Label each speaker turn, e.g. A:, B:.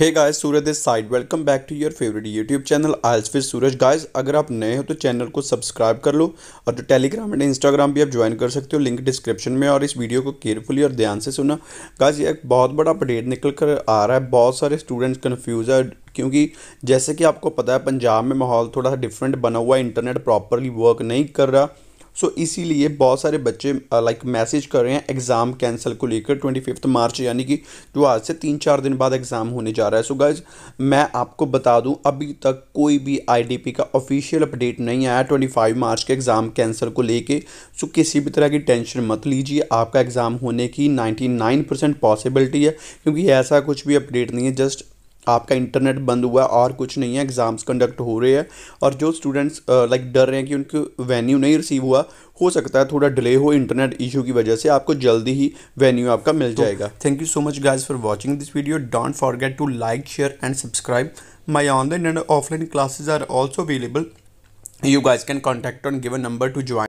A: hey guys Suraj this side welcome back to your favourite YouTube channel आयल्स फिर Suraj guys अगर आप नए हो तो चैनल को सब्सक्राइब कर लो और जो टेलीग्राम एंड इंस्टाग्राम भी आप ज्वाइन कर सकते हो लिंक डिस्क्रिप्शन में और इस वीडियो को केयरफुली और ध्यान से सुना गाइस ये एक बहुत बड़ा अपडेट निकल कर आ रहा है बहुत सारे स्टूडेंट्स कन्फ्यूज है क्योंकि जैसे कि आपको पता है पंजाब में माहौल थोड़ा सा डिफरेंट बना हुआ है इंटरनेट प्रॉपरली वर्क नहीं कर रहा सो so, इसीलिए बहुत सारे बच्चे लाइक मैसेज कर रहे हैं एग्ज़ाम कैंसिल को लेकर ट्वेंटी फिफ्थ मार्च यानी कि जो आज से तीन चार दिन बाद एग्ज़ाम होने जा रहा है सो so, गाइज मैं आपको बता दूं अभी तक कोई भी आईडीपी का ऑफिशियल अपडेट नहीं आया ट्वेंटी फाइव मार्च के एग्ज़ाम कैंसिल को लेके सो so, किसी भी तरह की टेंशन मत लीजिए आपका एग्ज़ाम होने की नाइन्टी नाइन परसेंट पॉसिबिलिटी है क्योंकि ऐसा कुछ भी अपडेट नहीं है जस्ट आपका इंटरनेट बंद हुआ है और कुछ नहीं है एग्ज़ाम्स कंडक्ट हो रहे हैं और जो स्टूडेंट्स लाइक डर रहे हैं कि उनको वेन्यू नहीं रिसीव हुआ हो सकता है थोड़ा डिले हो इंटरनेट इशू की वजह से आपको जल्दी ही वेन्यू आपका मिल तो जाएगा thank you so much guys for watching this video don't forget to like share and subscribe my online and offline classes are also available you guys can contact on given number to join